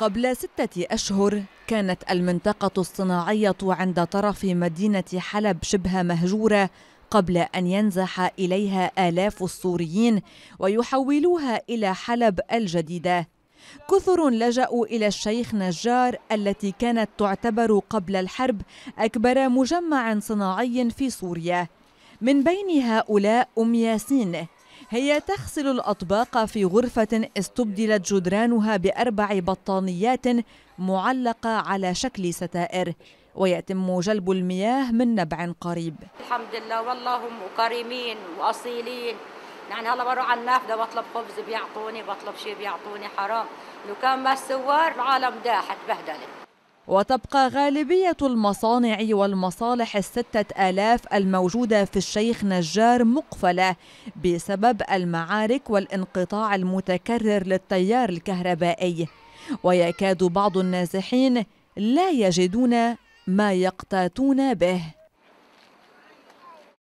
قبل ستة أشهر كانت المنطقة الصناعية عند طرف مدينة حلب شبه مهجورة قبل أن ينزح إليها آلاف السوريين ويحولوها إلى حلب الجديدة كثر لجأوا إلى الشيخ نجار التي كانت تعتبر قبل الحرب أكبر مجمع صناعي في سوريا من بين هؤلاء أم ياسين هي تغسل الأطباق في غرفة استبدلت جدرانها بأربع بطانيات معلقة على شكل ستائر ويتم جلب المياه من نبع قريب الحمد لله والله هم كريمين وأصيلين يعني هلا بروح على النافذة بطلب خبز بيعطوني بطلب شيء بيعطوني حرام لو كان ما السوار العالم داحت بهدلت وتبقى غالبية المصانع والمصالح الستة آلاف الموجودة في الشيخ نجار مقفلة بسبب المعارك والانقطاع المتكرر للتيار الكهربائي ويكاد بعض النازحين لا يجدون ما يقتاتون به